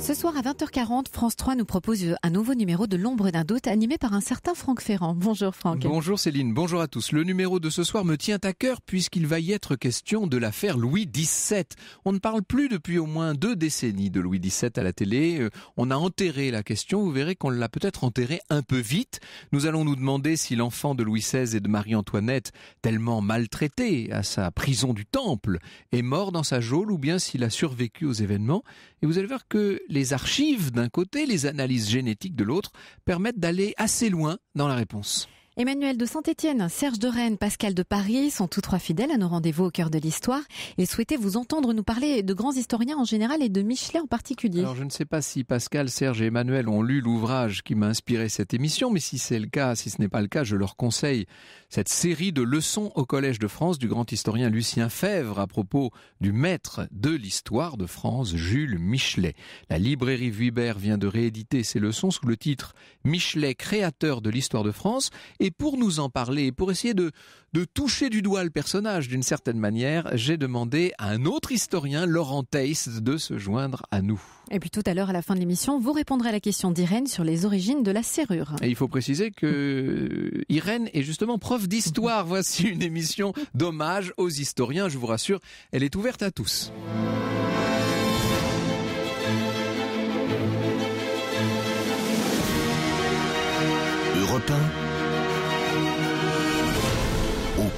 Ce soir à 20h40, France 3 nous propose un nouveau numéro de L'ombre d'un doute animé par un certain Franck Ferrand. Bonjour Franck. Bonjour Céline, bonjour à tous. Le numéro de ce soir me tient à cœur puisqu'il va y être question de l'affaire Louis XVII. On ne parle plus depuis au moins deux décennies de Louis XVII à la télé. Euh, on a enterré la question, vous verrez qu'on l'a peut-être enterré un peu vite. Nous allons nous demander si l'enfant de Louis XVI et de Marie-Antoinette, tellement maltraité à sa prison du Temple, est mort dans sa geôle ou bien s'il a survécu aux événements. Et vous allez voir que les archives d'un côté, les analyses génétiques de l'autre, permettent d'aller assez loin dans la réponse. Emmanuel de Saint-Étienne, Serge de Rennes, Pascal de Paris sont tous trois fidèles à nos rendez-vous au cœur de l'histoire et souhaitaient vous entendre nous parler de grands historiens en général et de Michelet en particulier. je ne sais pas si Pascal, Serge et Emmanuel ont lu l'ouvrage qui m'a inspiré cette émission, mais si c'est le cas, si ce n'est pas le cas, je leur conseille cette série de leçons au Collège de France du grand historien Lucien Fèvre à propos du maître de l'histoire de France, Jules Michelet. La librairie Vuibert vient de rééditer ses leçons sous le titre Michelet, créateur de l'histoire de France. Et pour nous en parler et pour essayer de de toucher du doigt le personnage d'une certaine manière, j'ai demandé à un autre historien, Laurent Teiss, de se joindre à nous. Et puis tout à l'heure, à la fin de l'émission, vous répondrez à la question d'Irène sur les origines de la serrure. Et il faut préciser que euh, Irène est justement prof d'histoire. Voici une émission d'hommage aux historiens, je vous rassure, elle est ouverte à tous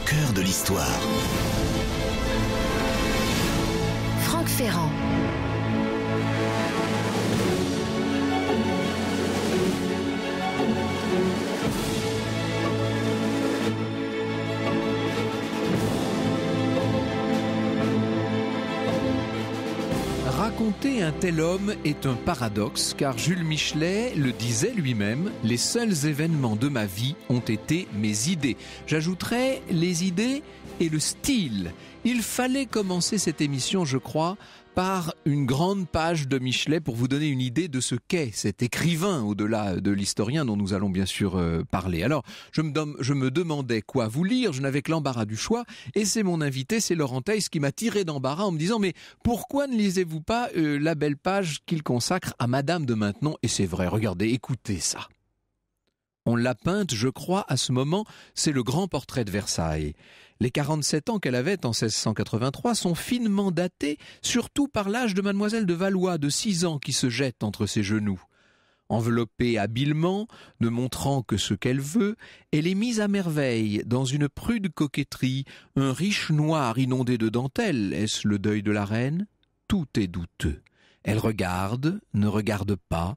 cœur de l'histoire. Franck Ferrand. Raconter un tel homme est un paradoxe car Jules Michelet le disait lui-même, les seuls événements de ma vie ont été mes idées. J'ajouterais les idées et le style. Il fallait commencer cette émission, je crois, par une grande page de Michelet pour vous donner une idée de ce qu'est cet écrivain au-delà de l'historien dont nous allons bien sûr euh, parler. Alors, je me, je me demandais quoi vous lire, je n'avais que l'embarras du choix, et c'est mon invité, c'est Laurent qui m'a tiré d'embarras en me disant, mais pourquoi ne lisez-vous pas euh, la belle page qu'il consacre à Madame de Maintenon Et c'est vrai, regardez, écoutez ça. On l'a peinte, je crois, à ce moment, c'est le grand portrait de Versailles. Les 47 ans qu'elle avait en 1683 sont finement datés, surtout par l'âge de mademoiselle de Valois de 6 ans qui se jette entre ses genoux. Enveloppée habilement, ne montrant que ce qu'elle veut, elle est mise à merveille dans une prude coquetterie, un riche noir inondé de dentelles, est-ce le deuil de la reine Tout est douteux. Elle regarde, ne regarde pas,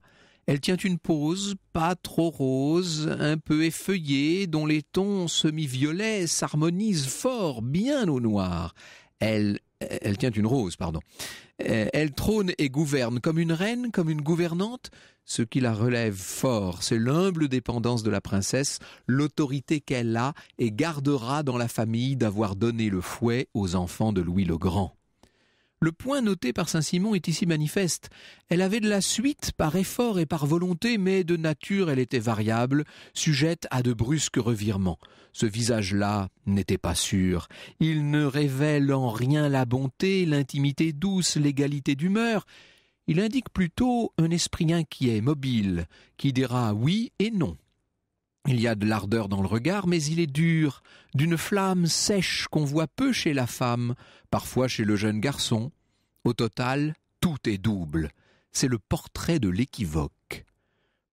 elle tient une pose pas trop rose, un peu effeuillée, dont les tons semi-violets s'harmonisent fort, bien au noir. Elle, elle tient une rose, pardon. Elle trône et gouverne comme une reine, comme une gouvernante. Ce qui la relève fort, c'est l'humble dépendance de la princesse, l'autorité qu'elle a et gardera dans la famille d'avoir donné le fouet aux enfants de Louis le Grand. Le point noté par Saint-Simon est ici manifeste. Elle avait de la suite par effort et par volonté, mais de nature elle était variable, sujette à de brusques revirements. Ce visage-là n'était pas sûr. Il ne révèle en rien la bonté, l'intimité douce, l'égalité d'humeur. Il indique plutôt un esprit inquiet, mobile, qui dira oui et non il y a de l'ardeur dans le regard, mais il est dur, d'une flamme sèche qu'on voit peu chez la femme, parfois chez le jeune garçon. Au total, tout est double. C'est le portrait de l'équivoque.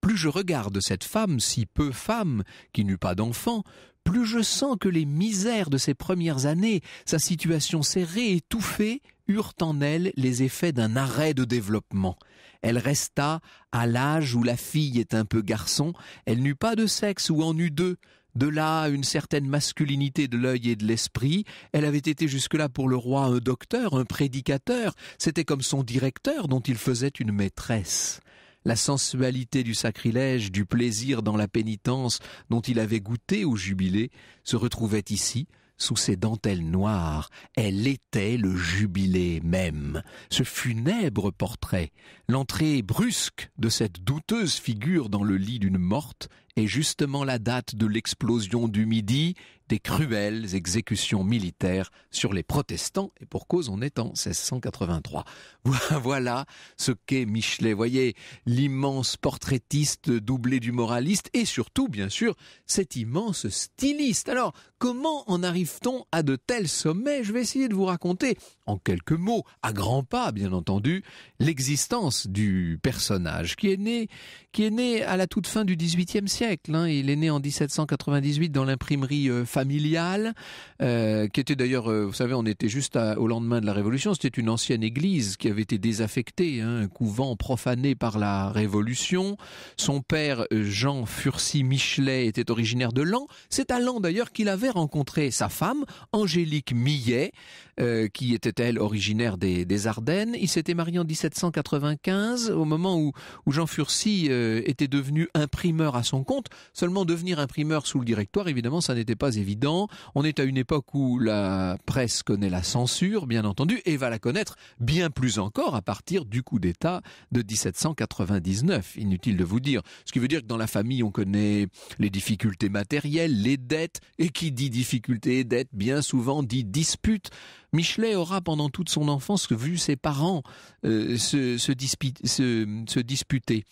Plus je regarde cette femme, si peu femme, qui n'eut pas d'enfant, plus je sens que les misères de ses premières années, sa situation serrée, étouffée, eurent en elle les effets d'un arrêt de développement. Elle resta à l'âge où la fille est un peu garçon, elle n'eut pas de sexe ou en eut deux, de là une certaine masculinité de l'œil et de l'esprit. Elle avait été jusque-là pour le roi un docteur, un prédicateur. C'était comme son directeur dont il faisait une maîtresse. La sensualité du sacrilège, du plaisir dans la pénitence dont il avait goûté au jubilé, se retrouvait ici, sous ses dentelles noires, elle était le jubilé même. Ce funèbre portrait, l'entrée brusque de cette douteuse figure dans le lit d'une morte, est justement la date de l'explosion du midi des cruelles exécutions militaires sur les protestants, et pour cause on est en 1683. Voilà ce qu'est Michelet, voyez, l'immense portraitiste doublé du moraliste, et surtout, bien sûr, cet immense styliste. Alors, comment en arrive-t-on à de tels sommets Je vais essayer de vous raconter en quelques mots, à grands pas bien entendu, l'existence du personnage qui est né, qui est né à la toute fin du XVIIIe siècle. Hein. Il est né en 1798 dans l'imprimerie euh, familiale, euh, qui était d'ailleurs, euh, vous savez, on était juste au lendemain de la Révolution. C'était une ancienne église qui avait été désaffectée, hein, un couvent profané par la Révolution. Son père Jean Furcy Michelet était originaire de Lan. C'est à Lan d'ailleurs qu'il avait rencontré sa femme Angélique Millet. Euh, qui était elle originaire des, des Ardennes. Il s'était marié en 1795, au moment où, Jean Furcy euh, était devenu imprimeur à son compte. Seulement devenir imprimeur sous le directoire, évidemment, ça n'était pas évident. On est à une époque où la presse connaît la censure, bien entendu, et va la connaître bien plus encore à partir du coup d'État de 1799. Inutile de vous dire. Ce qui veut dire que dans la famille, on connaît les difficultés matérielles, les dettes, et qui dit difficultés et dettes, bien souvent dit dispute. Michelet aura pendant toute son enfance vu ses parents euh, se disputer.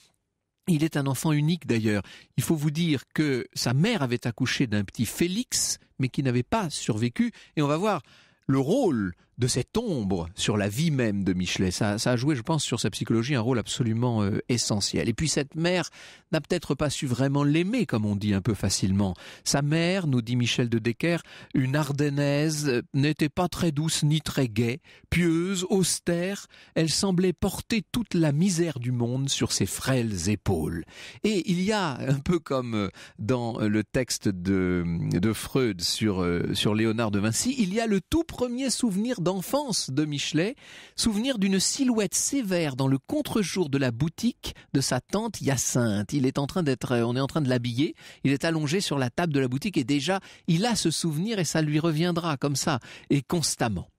Il est un enfant unique d'ailleurs. Il faut vous dire que sa mère avait accouché d'un petit Félix, mais qui n'avait pas survécu. Et on va voir le rôle de cette ombre sur la vie même de Michelet. Ça, ça, a joué, je pense, sur sa psychologie un rôle absolument euh, essentiel. Et puis cette mère n'a peut-être pas su vraiment l'aimer, comme on dit un peu facilement. Sa mère, nous dit Michel de Decker, une ardennaise, euh, n'était pas très douce ni très gaie, pieuse, austère, elle semblait porter toute la misère du monde sur ses frêles épaules. Et il y a, un peu comme euh, dans le texte de, de Freud sur, sur Léonard de Vinci, il y a le tout premier souvenir enfance de Michelet, souvenir d'une silhouette sévère dans le contre-jour de la boutique de sa tante Hyacinthe. Il est en train d'être, euh, on est en train de l'habiller, il est allongé sur la table de la boutique et déjà, il a ce souvenir et ça lui reviendra comme ça et constamment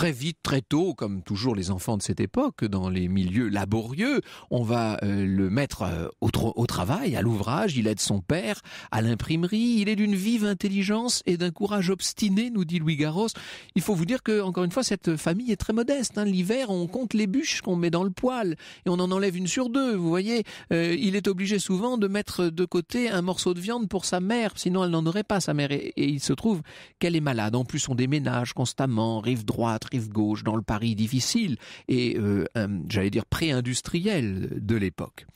très vite, très tôt, comme toujours les enfants de cette époque, dans les milieux laborieux, on va euh, le mettre euh, au, travail, à l'ouvrage, il aide son père à l'imprimerie, il est d'une vive intelligence et d'un courage obstiné, nous dit Louis Garros. Il faut vous dire que, encore une fois, cette famille est très modeste. Hein. L'hiver, on compte les bûches qu'on met dans le poêle et on en enlève une sur deux, vous voyez. Euh, il est obligé souvent de mettre de côté un morceau de viande pour sa mère, sinon elle n'en aurait pas, sa mère. Et, et il se trouve qu'elle est malade. En plus, on déménage constamment, rive droite, rive gauche, dans le Paris difficile et, euh, j'allais dire, pré-industriel de l'époque.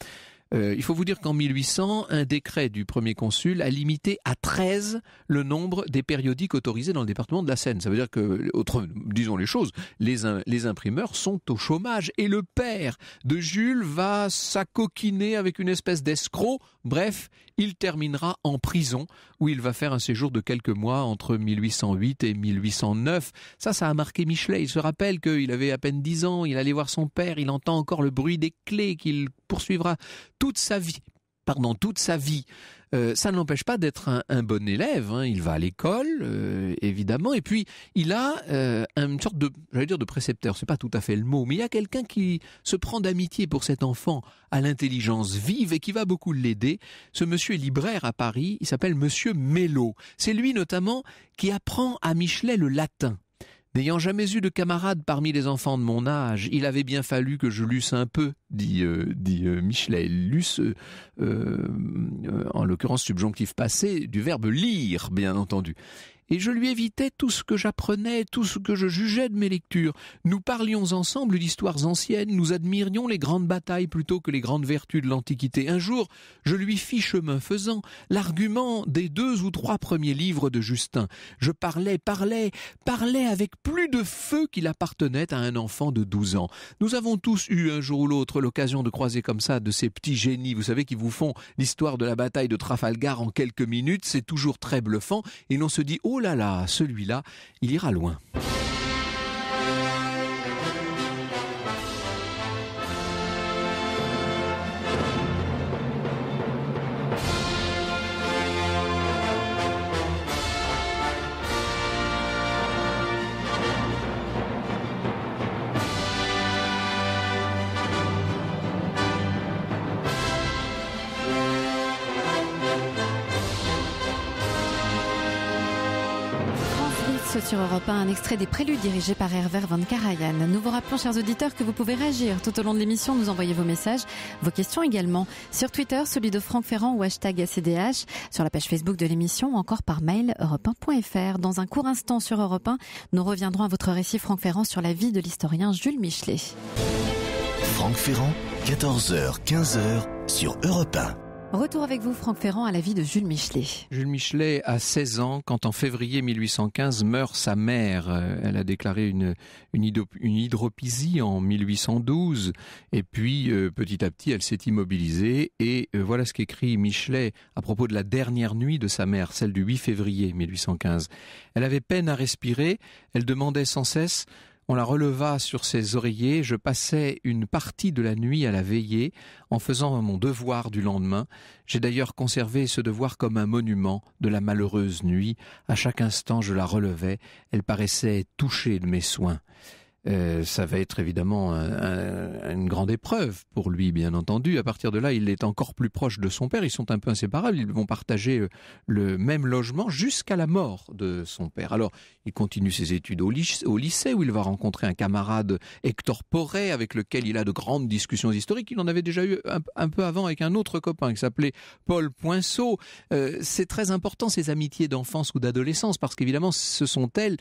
Euh, il faut vous dire qu'en 1800, un décret du premier consul a limité à 13 le nombre des périodiques autorisés dans le département de la Seine. Ça veut dire que, disons les choses, les, les imprimeurs sont au chômage et le père de Jules va s'acoquiner avec une espèce d'escroc. Bref, il terminera en prison où il va faire un séjour de quelques mois entre 1808 et 1809. Ça, ça a marqué Michelet. Il se rappelle qu'il avait à peine 10 ans, il allait voir son père, il entend encore le bruit des clés qu'il poursuivra toute sa vie pardon, toute sa vie. Euh, ça ne l'empêche pas d'être un, bon élève. Hein. Il va à l'école, euh, évidemment, et puis il a euh, une sorte de, j'allais dire de précepteur. C'est pas tout à fait le mot, mais il y a quelqu'un qui se prend d'amitié pour cet enfant à l'intelligence vive et qui va beaucoup l'aider. Ce monsieur est libraire à Paris. Il s'appelle Monsieur Mello. C'est lui notamment qui apprend à Michelet le latin. N'ayant jamais eu de camarades parmi les enfants de mon âge, il avait bien fallu que je lusse un peu, dit, euh, euh, Michelet. Lusse, euh, en l'occurrence subjonctif passé, du verbe lire, bien entendu et je lui évitais tout ce que j'apprenais, tout ce que je jugeais de mes lectures. Nous parlions ensemble d'histoires anciennes, nous admirions les grandes batailles plutôt que les grandes vertus de l'Antiquité. Un jour, je lui fis chemin faisant l'argument des deux ou trois premiers livres de Justin. Je parlais, parlais, parlais avec plus de feu qu'il appartenait à un enfant de douze ans. Nous avons tous eu un jour ou l'autre l'occasion de croiser comme ça de ces petits génies, vous savez, qui vous font l'histoire de la bataille de Trafalgar en quelques minutes. C'est toujours très bluffant et l'on se dit, oh, oh là là, celui-là, il ira loin. un extrait des Préludes dirigés par Hervé Van Karajan. Nous vous rappelons, chers auditeurs, que vous pouvez réagir tout au long de l'émission, nous envoyer vos messages, vos questions également, sur Twitter, celui de Franck Ferrand ou hashtag ACDH, sur la page Facebook de l'émission, ou encore par mail europe Dans un court instant sur Europe 1, nous reviendrons à votre récit Franck Ferrand sur la vie de l'historien Jules Michelet. Franck Ferrand, 14h, 15h sur Europe 1. Retour avec vous, Franck Ferrand, à la vie de Jules Michelet. Jules Michelet a 16 ans quand, en février 1815, meurt sa mère. Euh, elle a déclaré une, une, hydropisie en 1812. Et puis, euh, petit à petit, elle s'est immobilisée. Et euh, voilà ce qu'écrit Michelet à propos de la dernière nuit de sa mère, celle du 8 février 1815. Elle avait peine à respirer. Elle demandait sans cesse on la releva sur ses oreillers, je passais une partie de la nuit à la veiller, en faisant mon devoir du lendemain. J'ai d'ailleurs conservé ce devoir comme un monument de la malheureuse nuit. À chaque instant je la relevais, elle paraissait touchée de mes soins. Euh, ça va être évidemment une grande épreuve pour lui, bien entendu. À partir de là, il est encore plus proche de son père. Ils sont un peu inséparables. Ils vont partager euh, le même logement jusqu'à la mort de son père. Alors, il continue ses études au, lycée, où il va rencontrer un camarade Hector Poré, avec lequel il a de grandes discussions historiques. Il en avait déjà eu un, peu avant avec un autre copain qui s'appelait Paul Poinceau. Euh, c'est très important ces amitiés d'enfance ou d'adolescence parce qu'évidemment, ce sont elles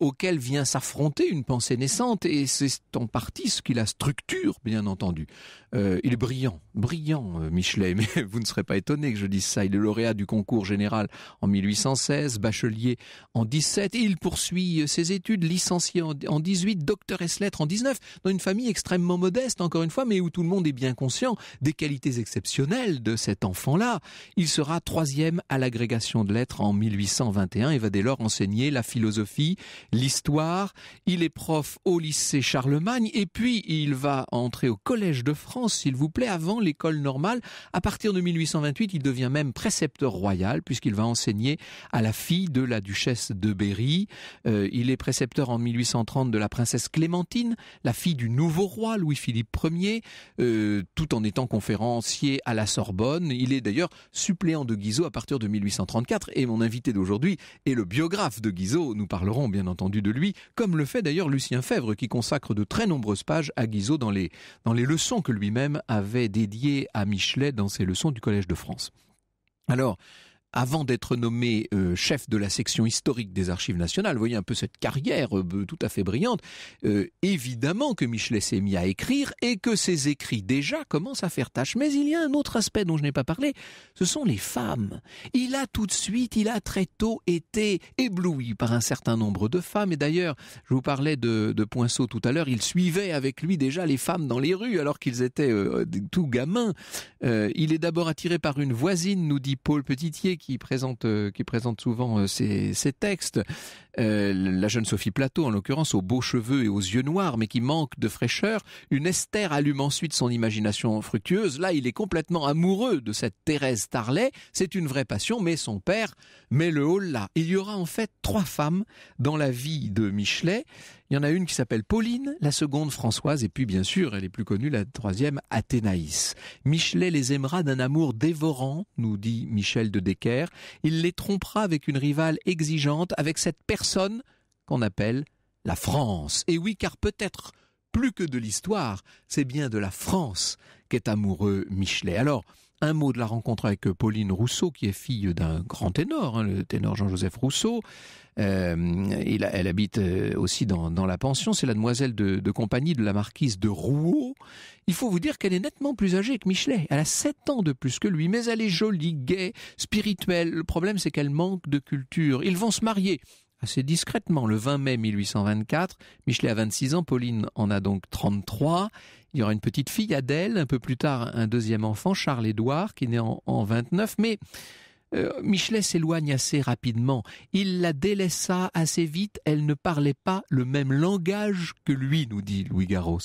auxquelles vient s'affronter une pensée nécessaire et c'est en partie ce qui la structure, bien entendu. Euh, il est brillant, brillant, euh, Michelet, mais vous ne serez pas étonné que je dise ça. Il est lauréat du concours général en 1816, bachelier en 17, et il poursuit euh, ses études, licencié en 18, doctoresse lettres en 19, dans une famille extrêmement modeste, encore une fois, mais où tout le monde est bien conscient des qualités exceptionnelles de cet enfant-là. Il sera troisième à l'agrégation de lettres en 1821 et va dès lors enseigner la philosophie, l'histoire. Il est prof au lycée Charlemagne et puis il va entrer au Collège de France, s'il vous plaît, avant l'école normale. À partir de 1828, il devient même précepteur royal puisqu'il va enseigner à la fille de la duchesse de Berry. Euh, il est précepteur en 1830 de la princesse Clémentine, la fille du nouveau roi Louis-Philippe Ier, euh, tout en étant conférencier à la Sorbonne. Il est d'ailleurs suppléant de Guizot à partir de 1834 et mon invité d'aujourd'hui est le biographe de Guizot. Nous parlerons bien entendu de lui, comme le fait d'ailleurs Lucien qui consacre de très nombreuses pages à Guizot dans les, dans les leçons que lui-même avait dédiées à Michelet dans ses leçons du Collège de France. Alors, avant d'être nommé euh, chef de la section historique des Archives nationales, voyez un peu cette carrière euh, tout à fait brillante, euh, évidemment que Michelet s'est mis à écrire et que ses écrits déjà commencent à faire tâche. Mais il y a un autre aspect dont je n'ai pas parlé, ce sont les femmes. Il a tout de suite, il a très tôt été ébloui par un certain nombre de femmes. Et d'ailleurs, je vous parlais de, Poinceau tout à l'heure, il suivait avec lui déjà les femmes dans les rues alors qu'ils étaient tout gamins. il est d'abord attiré par une voisine, nous dit Paul Petitier, qui présente, euh, qui présente souvent euh, ces textes. Euh, la jeune Sophie Plateau, en l'occurrence, aux beaux cheveux et aux yeux noirs, mais qui manque de fraîcheur. Une Esther allume ensuite son imagination fructueuse. Là, il est complètement amoureux de cette Thérèse Tarlet. C'est une vraie passion, mais son père met le haut là. Il y aura en fait trois femmes dans la vie de Michelet. Il y en a une qui s'appelle Pauline, la seconde Françoise, et puis bien sûr, elle est plus connue, la troisième Athénaïs. Michelet les aimera d'un amour dévorant, nous dit Michel de Decker. Il les trompera avec une rivale exigeante, avec cette personne qu'on appelle la France. Et oui, car peut-être plus que de l'histoire, c'est bien de la France qu'est amoureux Michelet. Alors, un mot de la rencontre avec euh, Pauline Rousseau, qui est fille d'un grand ténor, hein, le ténor Jean-Joseph Rousseau. Euh, elle, habite euh, aussi dans, la pension. C'est la demoiselle de, de, compagnie de la marquise de Rouault. Il faut vous dire qu'elle est nettement plus âgée que Michelet. Elle a sept ans de plus que lui, mais elle est jolie, gaie, spirituelle. Le problème, c'est qu'elle manque de culture. Ils vont se marier assez discrètement le 20 mai 1824. Michelet a 26 ans, Pauline en a donc 33. Il y aura une petite fille, Adèle, un peu plus tard un deuxième enfant, Charles-Édouard, qui naît en, 29, mais euh, Michelet s'éloigne assez rapidement. Il la délaissa assez vite, elle ne parlait pas le même langage que lui, nous dit Louis Garros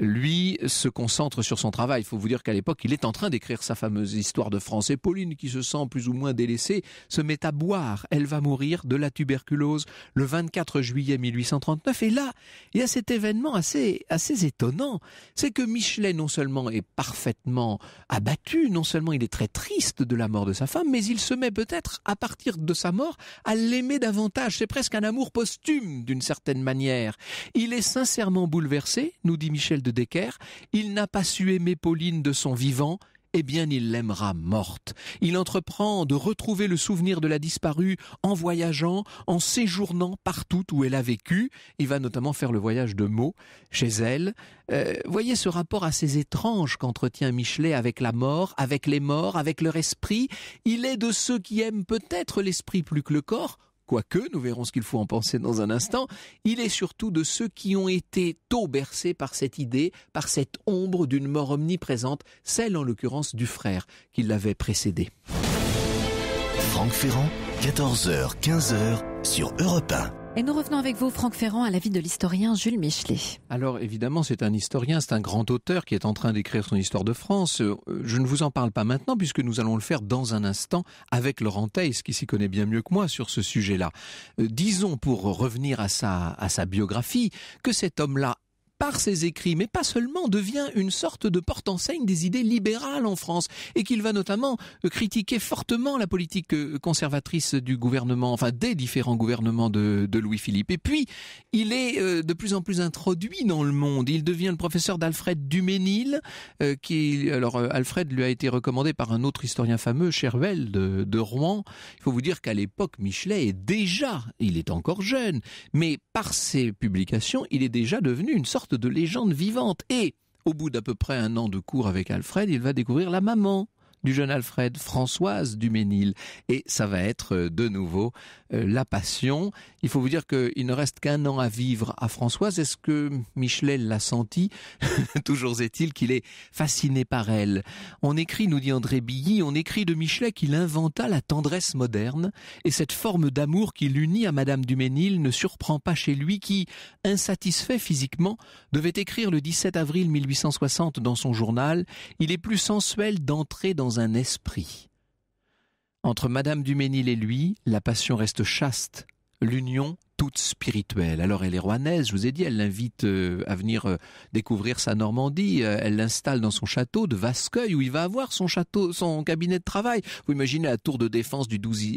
lui se concentre sur son travail. Il faut vous dire qu'à l'époque, il est en train d'écrire sa fameuse histoire de France. Et Pauline, qui se sent plus ou moins délaissée, se met à boire. Elle va mourir de la tuberculose le 24 juillet 1839. Et là, il y a cet événement assez, assez étonnant. C'est que Michelet, non seulement est parfaitement abattu, non seulement il est très triste de la mort de sa femme, mais il se met peut-être, à partir de sa mort, à l'aimer davantage. C'est presque un amour posthume, d'une certaine manière. Il est sincèrement bouleversé, nous dit Michel de Decker, il n'a pas su aimer Pauline de son vivant, eh bien il l'aimera morte. Il entreprend de retrouver le souvenir de la disparue en voyageant, en séjournant partout où elle a vécu. Il va notamment faire le voyage de Meaux, chez elle. Euh, voyez ce rapport assez étrange qu'entretient Michelet avec la mort, avec les morts, avec leur esprit. Il est de ceux qui aiment peut-être l'esprit plus que le corps, quoique nous verrons ce qu'il faut en penser dans un instant, il est surtout de ceux qui ont été tôt bercés par cette idée, par cette ombre d'une mort omniprésente, celle en l'occurrence du frère qui l'avait précédé. Franck Ferrand, 14h, 15h sur Europe et nous revenons avec vous, Franck Ferrand, à l'avis de l'historien Jules Michelet. Alors évidemment, c'est un historien, c'est un grand auteur qui est en train d'écrire son histoire de France. Euh, je ne vous en parle pas maintenant puisque nous allons le faire dans un instant avec Laurent Theis, qui s'y connaît bien mieux que moi sur ce sujet-là. Euh, disons, pour revenir à sa biographie, que cet homme-là par ses écrits, mais pas seulement, devient une sorte de porte-enseigne des idées libérales en France, et qu'il va notamment euh, critiquer fortement la politique euh, conservatrice du gouvernement, enfin des différents gouvernements de, Louis-Philippe. Et puis, il est euh, de plus en plus introduit dans le monde. Il devient le professeur d'Alfred Duménil, qui, alors Alfred lui a été recommandé par un autre historien fameux, Chervel de, de Rouen. Il faut vous dire qu'à l'époque, Michelet est déjà, il est encore jeune, mais par ses publications, il est déjà devenu une sorte de légende vivante. Et, au bout d'à peu près un an de cours avec Alfred, il va découvrir la maman du jeune Alfred Françoise Duménil. Et ça va être euh, de nouveau euh, la passion. Il faut vous dire qu'il ne reste qu'un an à vivre à Françoise. Est-ce que Michelet l'a senti Toujours est-il qu'il est fasciné par elle. On écrit, nous dit André Billy, on écrit de Michelet qu'il inventa la tendresse moderne et cette forme d'amour qui l'unit à Madame Duménil ne surprend pas chez lui qui, insatisfait physiquement, devait écrire le 17 avril 1860 dans son journal, il est plus sensuel d'entrer dans un esprit. Entre Madame Duménil et lui, la passion reste chaste, l'union spirituelle. Alors elle est rouennaise, je vous ai dit, elle l'invite euh, à venir euh, découvrir sa Normandie, euh, elle l'installe dans son château de Vasqueuil où il va avoir son château, son cabinet de travail. Vous imaginez la tour de défense du, 12,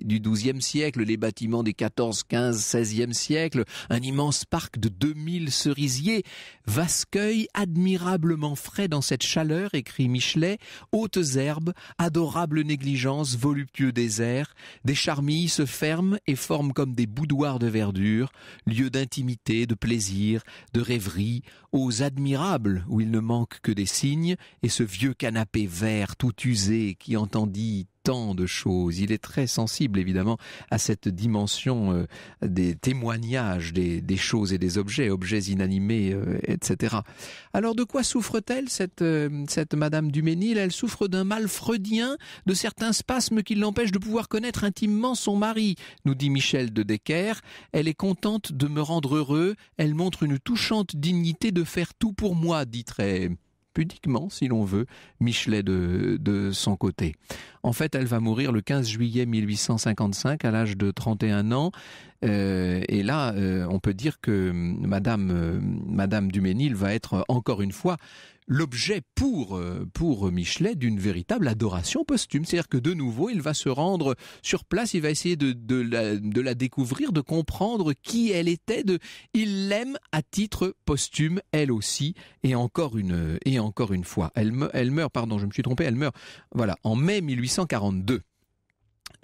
e siècle, les bâtiments des 14, 15, 16e siècle, un immense parc de 2000 cerisiers, Vasqueuil admirablement frais dans cette chaleur, écrit Michelet, hautes herbes, adorable négligence, voluptueux désert, des charmilles se ferment et forment comme des boudoirs de verdure lieu d'intimité, de plaisir, de rêverie, aux admirables où il ne manque que des signes, et ce vieux canapé vert tout usé qui entendit de choses. Il est très sensible, évidemment, à cette dimension euh, des témoignages des, choses et des objets, objets inanimés, euh, etc. Alors, de quoi souffre-t-elle, cette, euh, cette Madame Duménil Elle souffre d'un mal freudien, de certains spasmes qui l'empêchent de pouvoir connaître intimement son mari, nous dit Michel de Decker. Elle est contente de me rendre heureux. Elle montre une touchante dignité de faire tout pour moi, dit très pudiquement, si l'on veut, Michelet de, son côté. En fait, elle va mourir le 15 juillet 1855 à l'âge de 31 ans. Euh, et là, euh, on peut dire que hum, Madame, euh, Madame Duménil va être encore une fois l'objet pour, euh, pour Michelet d'une véritable adoration posthume. C'est-à-dire que de nouveau, il va se rendre sur place, il va essayer de, de, la, découvrir, de comprendre qui elle était, de, il l'aime à titre posthume, elle aussi, et encore une, et encore une fois. Elle, elle meurt, pardon, je me suis trompé, elle meurt, voilà, en mai 1842.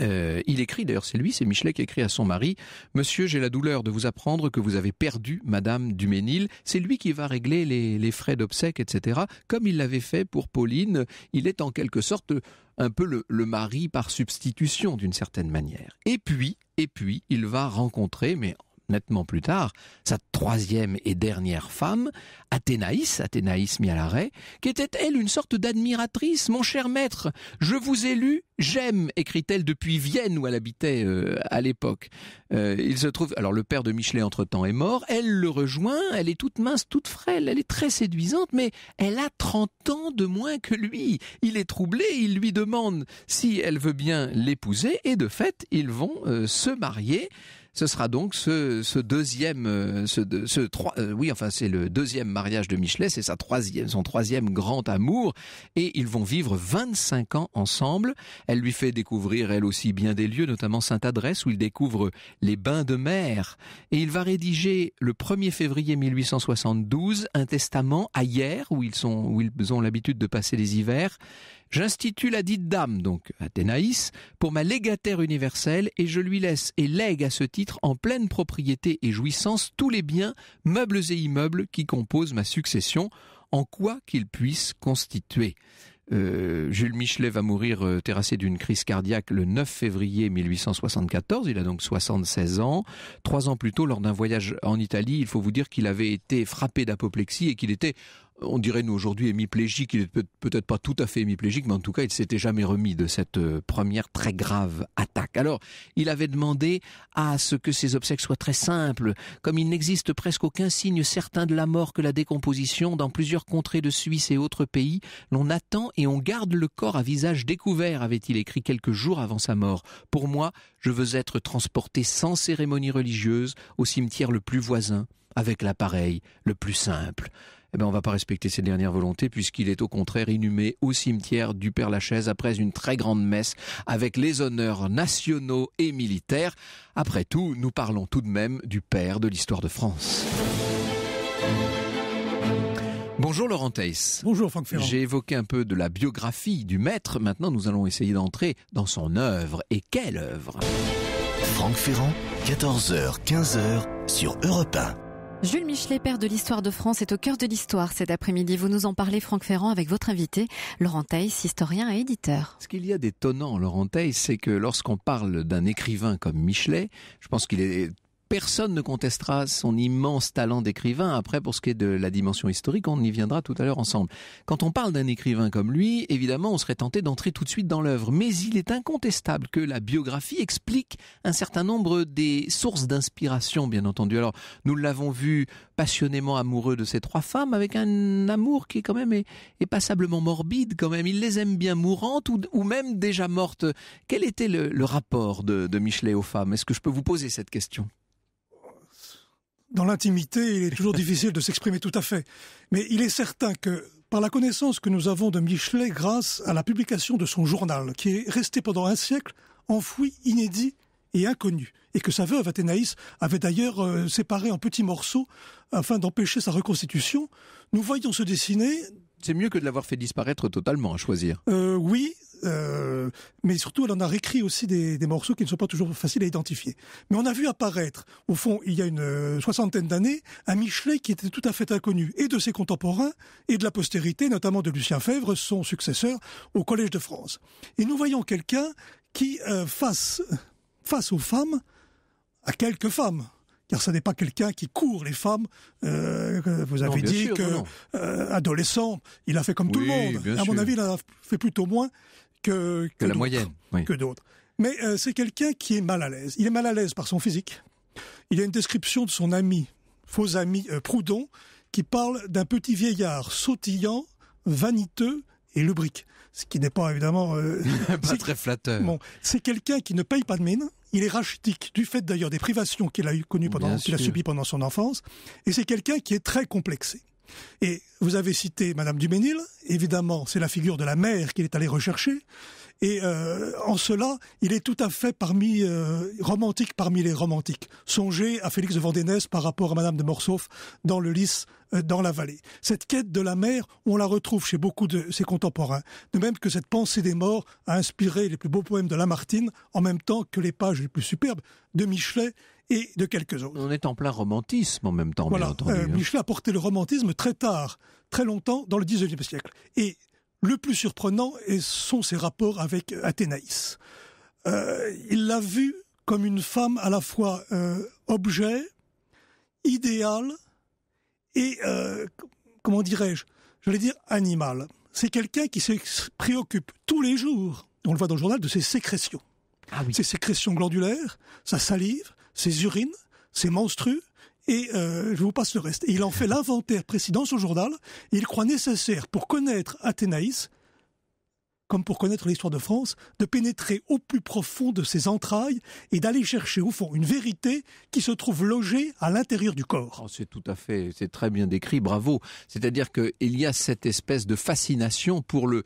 Euh, il écrit, d'ailleurs c'est lui, c'est Michelet qui écrit à son mari, Monsieur, j'ai la douleur de vous apprendre que vous avez perdu Madame Duménil. C'est lui qui va régler les, frais d'obsèques, etc. Comme il l'avait fait pour Pauline, il est en quelque sorte un peu le mari par substitution d'une certaine manière. Et puis, et puis, il va rencontrer, mais nettement plus tard, sa troisième et dernière femme, Athénaïs, Athénaïs l'arrêt, qui était elle une sorte d'admiratrice. Mon cher maître, je vous ai lu, j'aime, écrit-elle depuis Vienne où elle habitait euh, à l'époque. Euh, il se trouve, alors le père de Michelet entre-temps est mort, elle le rejoint, elle est toute mince, toute frêle, elle est très séduisante, mais elle a 30 ans de moins que lui. Il est troublé, il lui demande si elle veut bien l'épouser et de fait, ils vont euh, se marier. Ce sera donc ce, deuxième, euh, ce, trois, euh, oui, enfin c'est le deuxième mariage de Michelet, c'est sa troisième, son troisième grand amour, et ils vont vivre 25 ans ensemble. Elle lui fait découvrir elle aussi bien des lieux, notamment Sainte Adresse où il découvre les bains de mer, et il va rédiger le 1er février 1872 un testament à hier où ils sont où ils ont l'habitude de passer les hivers J'institue la dite dame, donc Athénaïs, pour ma légataire universelle et je lui laisse et lègue à ce titre en pleine propriété et jouissance tous les biens, meubles et immeubles qui composent ma succession, en quoi qu'ils puissent constituer. Euh, Jules Michelet va mourir euh, terrassé d'une crise cardiaque le 9 février 1874. Il a donc 76 ans. Trois ans plus tôt, lors d'un voyage en Italie, il faut vous dire qu'il avait été frappé d'apoplexie et qu'il était on dirait nous aujourd'hui hémiplégique, il est peut-être pas tout à fait hémiplégique, mais en tout cas, il s'était jamais remis de cette euh, première très grave attaque. Alors, il avait demandé à ce que ses obsèques soient très simples, comme il n'existe presque aucun signe certain de la mort que la décomposition dans plusieurs contrées de Suisse et autres pays, l'on attend et on garde le corps à visage découvert, avait-il écrit quelques jours avant sa mort. Pour moi, je veux être transporté sans cérémonie religieuse au cimetière le plus voisin, avec l'appareil le plus simple. On eh ben, ne on va pas respecter ses dernières volontés puisqu'il est au contraire inhumé au cimetière du Père Lachaise après une très grande messe avec les honneurs nationaux et militaires. Après tout, nous parlons tout de même du père de l'histoire de France. Bonjour Laurent Theis. Bonjour Franck Ferrand. J'ai évoqué un peu de la biographie du maître. Maintenant, nous allons essayer d'entrer dans son œuvre. Et quelle œuvre Franck Ferrand, 14h, 15h sur Europe 1. Jules Michelet, père de l'histoire de France, est au cœur de l'histoire cet après-midi. Vous nous en parlez, Franck Ferrand, avec votre invité, Laurent Theis, historien et éditeur. Ce qu'il y a d'étonnant, Laurent Theis, c'est que lorsqu'on parle d'un écrivain comme Michelet, je pense qu'il est personne ne contestera son immense talent d'écrivain. Après, pour ce qui est de la dimension historique, on y viendra tout à l'heure ensemble. Quand on parle d'un écrivain comme lui, évidemment, on serait tenté d'entrer tout de suite dans l'œuvre. Mais il est incontestable que la biographie explique un certain nombre des sources d'inspiration, bien entendu. Alors, nous l'avons vu passionnément amoureux de ces trois femmes, avec un amour qui est quand même est, passablement morbide quand même. Il les aime bien mourantes ou, même déjà mortes. Quel était le, rapport de Michelet aux femmes Est-ce que je peux vous poser cette question dans l'intimité, il est toujours difficile de s'exprimer tout à fait. Mais il est certain que par la connaissance que nous avons de Michelet grâce à la publication de son journal, qui est resté pendant un siècle enfoui, inédit et inconnu, et que sa veuve Athénaïs avait d'ailleurs euh, séparé en petits morceaux afin d'empêcher sa reconstitution, nous voyons se dessiner c'est mieux que de l'avoir fait disparaître totalement à choisir. Euh, oui, euh, mais surtout elle en a réécrit aussi des, morceaux qui ne sont pas toujours faciles à identifier. Mais on a vu apparaître, au fond, il y a une euh, soixantaine d'années, un Michelet qui était tout à fait inconnu, et de ses contemporains, et de la postérité, notamment de Lucien Fèvre, son successeur au Collège de France. Et nous voyons quelqu'un qui, face, face aux femmes, à quelques femmes, ce n'est pas quelqu'un qui court les femmes. Euh, vous avez dit que euh, adolescent, il a fait comme tout le monde. À mon avis, il a fait plutôt moins que, la moyenne, que d'autres. Mais euh, c'est quelqu'un qui est mal à l'aise. Il est mal à l'aise par son physique. Il y a une description de son ami, faux ami Proudhon, qui parle d'un petit vieillard sautillant, vaniteux et lubrique. Ce qui n'est pas évidemment... pas très flatteur. Bon, c'est quelqu'un qui ne paye pas de mine, il est rachitique du fait d'ailleurs des privations qu'il a connues pendant, qu'il a subies pendant son enfance. Et c'est quelqu'un qui est très complexé. Et vous avez cité Madame Duménil. Évidemment, c'est la figure de la mère qu'il est allé rechercher. Et euh, en cela, il est tout à fait parmi euh, romantique parmi les romantiques. Songez à Félix de Vandenesse par rapport à Madame de Morsauf dans le Lys euh, dans la vallée. Cette quête de la mer, on la retrouve chez beaucoup de ses contemporains. De même que cette pensée des morts a inspiré les plus beaux poèmes de Lamartine, en même temps que les pages les plus superbes de Michelet et de quelques autres. On est en plein romantisme en même temps, bien entendu. Hein. Michelet a porté le romantisme très tard, très longtemps dans le XIXe siècle. Et le plus surprenant sont ses rapports avec Athénaïs. Euh, il l'a vue comme une femme à la fois euh, objet, idéal et, euh, comment dirais-je, j'allais dire animal. C'est quelqu'un qui se préoccupe tous les jours, on le voit dans le journal, de ses sécrétions. Ah ses sécrétions glandulaires, sa salive, ses urines, ses menstrues, et euh, je vous passe le reste. il en fait l'inventaire précédent sur journal, il croit nécessaire pour connaître Athénaïs, comme pour connaître l'histoire de France, de pénétrer au plus profond de ses entrailles et d'aller chercher au fond une vérité qui se trouve logée à l'intérieur du corps. Oh, c'est tout à fait, c'est très bien décrit, bravo. C'est-à-dire qu'il y a cette espèce de fascination pour le,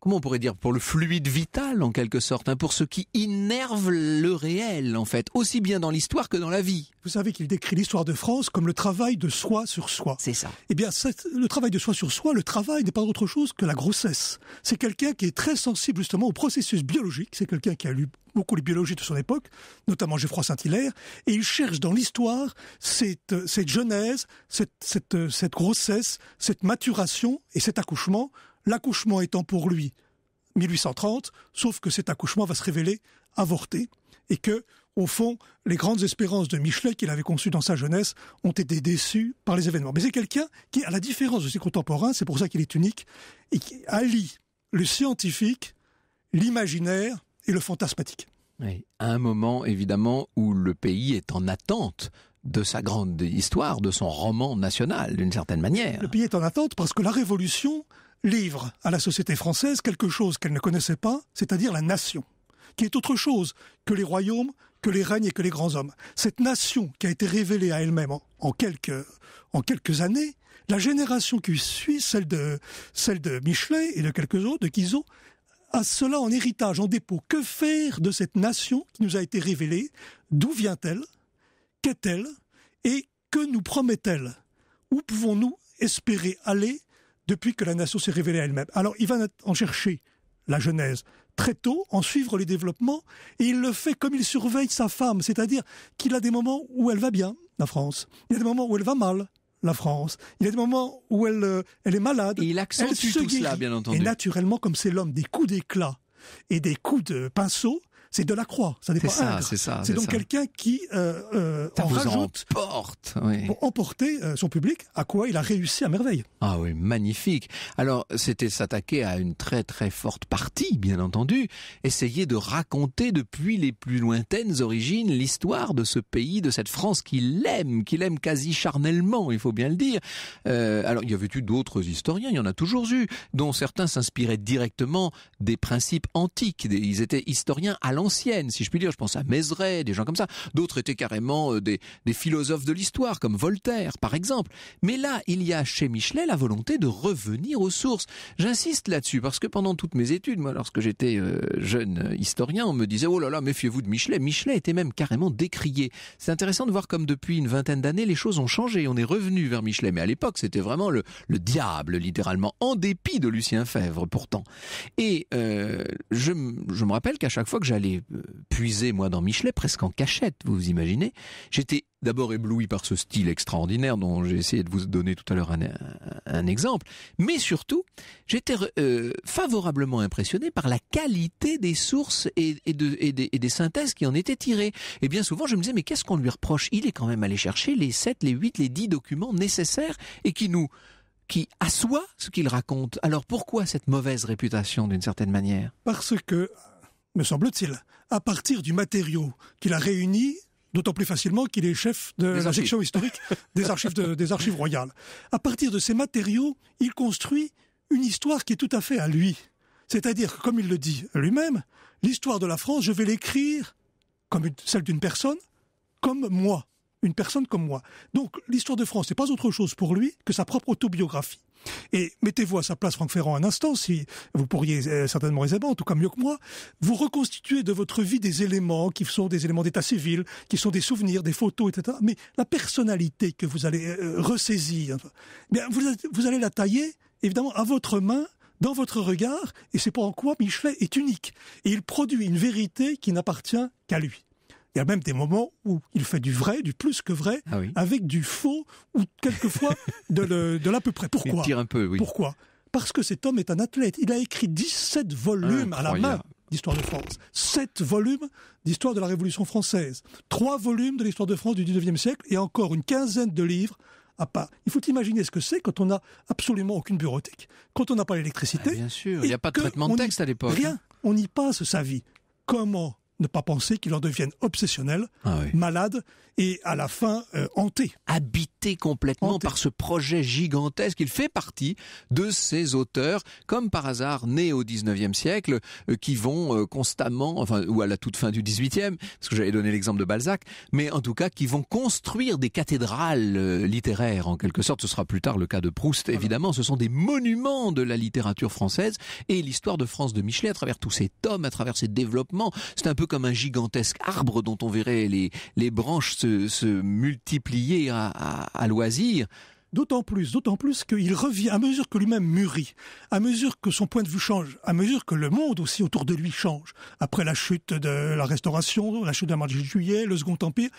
comment on pourrait dire, pour le fluide vital en quelque sorte, hein, pour ce qui innerve le réel en fait, aussi bien dans l'histoire que dans la vie. Vous savez qu'il décrit l'histoire de France comme le travail de soi sur soi. C'est ça. Eh bien, le travail de soi sur soi, le travail n'est pas autre chose que la grossesse. C'est quelqu'un qui est très sensible justement au processus biologique, c'est quelqu'un qui a lu beaucoup les biologies de son époque, notamment Geoffroy Saint-Hilaire, et il cherche dans l'histoire cette, genèse, cette grossesse, cette maturation et cet accouchement l'accouchement étant pour lui 1830, sauf que cet accouchement va se révéler avorté et que, au fond, les grandes espérances de Michelet qu'il avait conçues dans sa jeunesse ont été déçues par les événements. Mais c'est quelqu'un qui, à la différence de ses contemporains, c'est pour ça qu'il est unique, et qui allie le scientifique, l'imaginaire et le fantasmatique. Oui, à un moment, évidemment, où le pays est en attente de sa grande histoire, de son roman national, d'une certaine manière. Le pays est en attente parce que la Révolution livre à la société française quelque chose qu'elle ne connaissait pas, c'est-à-dire la nation, qui est autre chose que les royaumes, que les règnes et que les grands hommes. Cette nation qui a été révélée à elle-même en, quelques, années, la génération qui suit, celle de, Michelet et de quelques autres, de Guizot, a cela en héritage, en dépôt. Que faire de cette nation qui nous a été révélée D'où vient-elle Qu'est-elle Et que nous promet-elle Où pouvons-nous espérer aller depuis que la nation s'est révélée elle-même. Alors il va en chercher la Genèse très tôt, en suivre les développements, et il le fait comme il surveille sa femme, c'est-à-dire qu'il a des moments où elle va bien, la France, il y a des moments où elle va mal, la France. Il y a des moments où elle, euh, est malade. Et il accentue tout cela, bien entendu. Et naturellement, comme c'est l'homme des coups d'éclat et des coups de pinceau, c'est de la croix, ça n'est pas ça, C'est ça, c'est donc quelqu'un qui euh, euh en rajoute, emporte, pour emporter euh, son public, à quoi il a réussi à merveille. Ah oui, magnifique. Alors c'était s'attaquer à une très très forte partie, bien entendu, essayer de raconter depuis les plus lointaines origines l'histoire de ce pays, de cette France qu'il aime, qu'il aime quasi charnellement, il faut bien le dire. Euh, alors il y avait eu d'autres historiens, il y en a toujours eu, dont certains s'inspiraient directement des principes antiques. Ils étaient historiens à ancienne, si je puis dire. Je pense à Mézeray, des gens comme ça. D'autres étaient carrément euh, des, philosophes de l'histoire, comme Voltaire, par exemple. Mais là, il y a chez Michelet la volonté de revenir aux sources. J'insiste là-dessus, parce que pendant toutes mes études, moi, lorsque j'étais euh, jeune euh, historien, on me disait, oh là là, méfiez-vous de Michelet. Michelet était même carrément décrié. C'est intéressant de voir comme depuis une vingtaine d'années, les choses ont changé. On est revenu vers Michelet. Mais à l'époque, c'était vraiment le, diable, littéralement, en dépit de Lucien Fèvre, pourtant. Et je me rappelle qu'à chaque fois que j'allais euh, puisé, moi, dans Michelet, presque en cachette, vous vous imaginez. J'étais d'abord ébloui par ce style extraordinaire dont j'ai essayé de vous donner tout à l'heure un, exemple, mais surtout, j'étais euh, favorablement impressionné par la qualité des sources et, des, synthèses qui en étaient tirées. Et bien souvent, je me disais, mais qu'est-ce qu'on lui reproche Il est quand même allé chercher les 7, les 8, les 10 documents nécessaires et qui nous qui assoit ce qu'il raconte. Alors pourquoi cette mauvaise réputation d'une certaine manière Parce que me semble-t-il, à partir du matériau qu'il a réuni d'autant plus facilement qu'il est chef de la section historique des archives, des archives royales. À partir de ces matériaux, il construit une histoire qui est tout à fait à lui. C'est-à-dire que, comme il le dit lui-même, l'histoire de la France, je vais l'écrire comme celle d'une personne, comme moi une personne comme moi. Donc l'histoire de France n'est pas autre chose pour lui que sa propre autobiographie. Et mettez-vous à sa place, Franck Ferrand, un instant, si vous pourriez euh, certainement aisément, en tout cas mieux que moi, vous reconstituez de votre vie des éléments qui sont des éléments d'état civil, qui sont des souvenirs, des photos, etc. Mais la personnalité que vous allez euh, euh, ressaisir, eh vous, allez la tailler, évidemment, à votre main, dans votre regard, et c'est quoi Michelet est unique. Et il produit une vérité qui n'appartient qu'à lui. Il y a même des moments où il fait du vrai, du plus que vrai, ah avec du faux ou quelquefois de l'à peu près. Pourquoi un peu, oui. Pourquoi Parce que cet homme est un athlète. Il a écrit 17 volumes à la main d'histoire de France, 7 volumes d'histoire de la Révolution française, 3 volumes de l'histoire de France du 19e siècle et encore une quinzaine de livres à part. Il faut imaginer ce que c'est quand on n'a absolument aucune bureautique. quand on n'a pas l'électricité. Ah, bien sûr, il n'y a pas de traitement de texte à l'époque. Hein. Rien, on y passe sa vie. Comment ne pas penser qu'il en devienne obsessionnel, malades ah malade et à la fin hantés, euh, hanté. Habité complètement par ce projet gigantesque. Il fait partie de ces auteurs, comme par hasard nés au 19e siècle, euh, qui vont euh, constamment, enfin, ou à la toute fin du 18e, parce que j'avais donné l'exemple de Balzac, mais en tout cas qui vont construire des cathédrales littéraires en quelque sorte. Ce sera plus tard le cas de Proust, évidemment. Ce sont des monuments de la littérature française et l'histoire de France de Michelet à travers tous ces tomes, à travers ses développements. C'est un peu comme un gigantesque arbre dont on verrait les, branches se, multiplier à, loisir. D'autant plus, d'autant plus qu'il revient à mesure que lui-même mûrit, à mesure que son point de vue change, à mesure que le monde aussi autour de lui change. Après la chute de la Restauration, la chute de la Juillet, le Second Empire,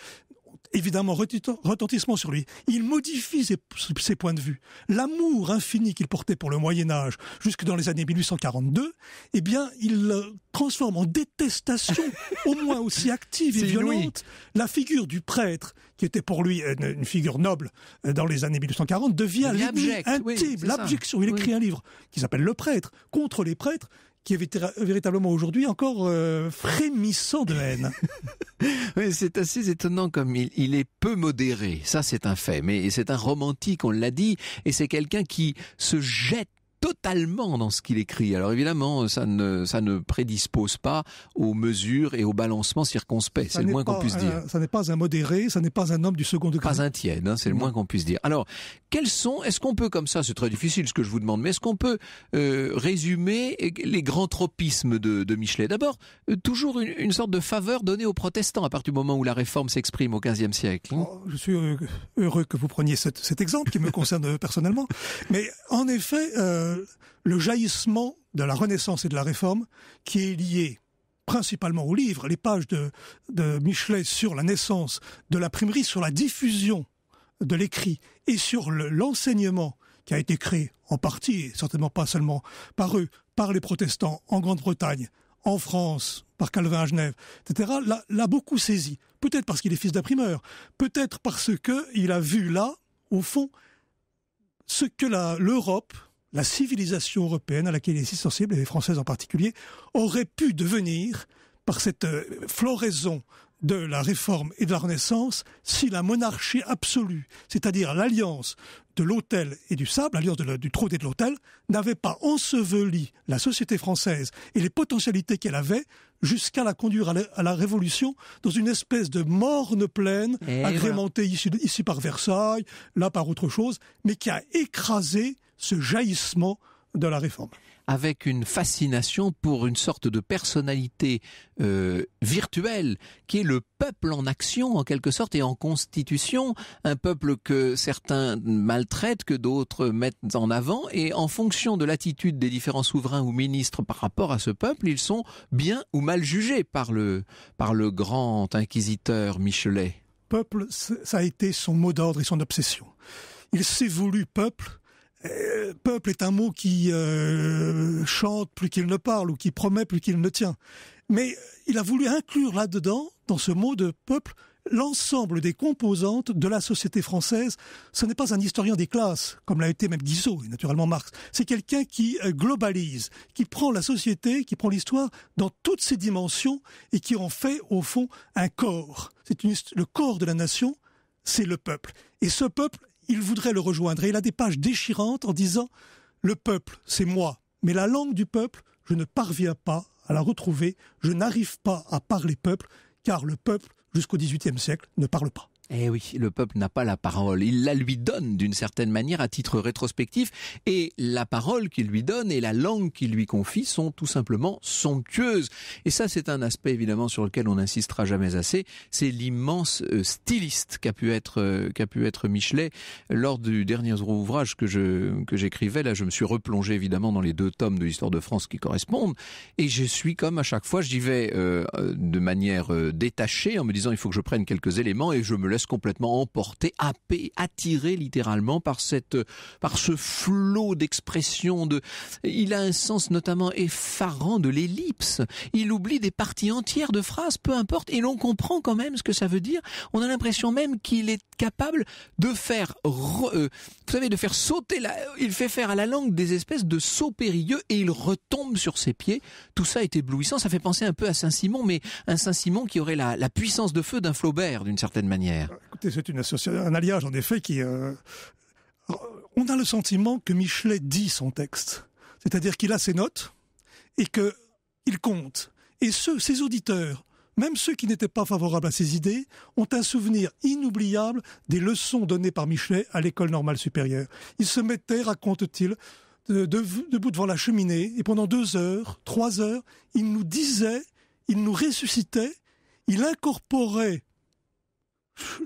évidemment retentissement sur lui. Il modifie ses, points de vue. L'amour infini qu'il portait pour le Moyen Âge jusque dans les années 1842, eh bien, il le transforme en détestation, au moins aussi active et violente, la figure du prêtre qui était pour lui euh, une, figure noble euh, dans les années 1840 devient l'objet intime, l'abjection. Il écrit un livre qui s'appelle Le prêtre contre les prêtres qui est véritablement aujourd'hui encore euh, frémissant de haine. c'est assez étonnant comme il, est peu modéré, ça c'est un fait, mais c'est un romantique, on l'a dit, et c'est quelqu'un qui se jette totalement dans ce qu'il écrit. Alors évidemment, ça ne, ça ne prédispose pas aux mesures et aux balancements circonspects. C'est le moins qu'on puisse dire. Ça n'est pas un modéré, ça n'est pas un homme du second degré. Pas un tiède, hein, c'est le moins qu'on puisse dire. Alors, quels sont, est-ce qu'on peut, comme ça, c'est très difficile ce que je vous demande, mais est-ce qu'on peut euh, résumer les grands tropismes de, de Michelet D'abord, euh, toujours une, une, sorte de faveur donnée aux protestants à partir du moment où la réforme s'exprime au XVe siècle. Hein. Oh, je suis euh, heureux que vous preniez cet, cet exemple qui me concerne personnellement. Mais en effet, euh, le, jaillissement de la Renaissance et de la Réforme qui est lié principalement au livre, les pages de, Michelet sur la naissance de l'imprimerie, sur la diffusion de l'écrit et sur l'enseignement qui a été créé en partie, et certainement pas seulement par eux, par les protestants en Grande-Bretagne, en France, par Calvin à Genève, etc., l'a beaucoup saisi. Peut-être parce qu'il est fils d'imprimeur, peut-être parce qu'il a vu là, au fond, ce que l'Europe la civilisation européenne à laquelle il est si sensible, et les Françaises en particulier, aurait pu devenir, par cette euh, floraison de la réforme et de la renaissance, si la monarchie absolue, c'est-à-dire l'alliance de l'autel et du sable, l'alliance du trône et de l'autel, n'avait pas enseveli la société française et les potentialités qu'elle avait jusqu'à la conduire à la, Révolution dans une espèce de morne plaine, eh ben. agrémentée ici par Versailles, là par autre chose, mais qui a écrasé ce jaillissement de la réforme. Avec une fascination pour une sorte de personnalité euh, virtuelle qui est le peuple en action en quelque sorte et en constitution, un peuple que certains maltraitent, que d'autres mettent en avant et en fonction de l'attitude des différents souverains ou ministres par rapport à ce peuple, ils sont bien ou mal jugés par le, par le grand inquisiteur Michelet. Peuple, ça a été son mot d'ordre et son obsession. Il s'est voulu peuple euh, peuple est un mot qui euh, chante plus qu'il ne parle ou qui promet plus qu'il ne tient. Mais euh, il a voulu inclure là-dedans, dans ce mot de peuple, l'ensemble des composantes de la société française. Ce n'est pas un historien des classes, comme l'a été même Guizot et naturellement Marx. C'est quelqu'un qui globalise, qui prend la société, qui prend l'histoire dans toutes ses dimensions et qui en fait, au fond, un corps. C'est le corps de la nation, c'est le peuple. Et ce peuple il voudrait le rejoindre. Et il a des pages déchirantes en disant Le peuple, c'est moi, mais la langue du peuple, je ne parviens pas à la retrouver, je n'arrive pas à parler peuple, car le peuple, jusqu'au XVIIIe siècle, ne parle pas. Eh oui, le peuple n'a pas la parole. Il la lui donne d'une certaine manière à titre rétrospectif. Et la parole qu'il lui donne et la langue qu'il lui confie sont tout simplement somptueuses. Et ça, c'est un aspect évidemment sur lequel on n'insistera jamais assez. C'est l'immense euh, styliste qu'a pu être, euh, qu'a pu être Michelet. Lors du dernier ouvrage que je, que j'écrivais, là, je me suis replongé évidemment dans les deux tomes de l'histoire de France qui correspondent. Et je suis comme à chaque fois, j'y vais euh, de manière détachée en me disant il faut que je prenne quelques éléments et je me laisse complètement emporté, happé, attiré littéralement par cette, par ce flot d'expression de, il a un sens notamment effarant de l'ellipse. Il oublie des parties entières de phrases, peu importe, et l'on comprend quand même ce que ça veut dire. On a l'impression même qu'il est capable de faire, euh, vous savez, de faire sauter la, il fait faire à la langue des espèces de sauts périlleux et il retombe sur ses pieds. Tout ça est éblouissant. Ça fait penser un peu à Saint-Simon, mais un Saint-Simon qui aurait la, la puissance de feu d'un Flaubert, d'une certaine manière. Écoutez, c'est un alliage en effet qui. Euh, on a le sentiment que Michelet dit son texte, c'est-à-dire qu'il a ses notes et que il compte. Et ceux, ses auditeurs, même ceux qui n'étaient pas favorables à ses idées, ont un souvenir inoubliable des leçons données par Michelet à l'école normale supérieure. Il se mettait, raconte-t-il, debout devant la cheminée, et pendant deux heures, trois heures, il nous disait, il nous ressuscitait, il incorporait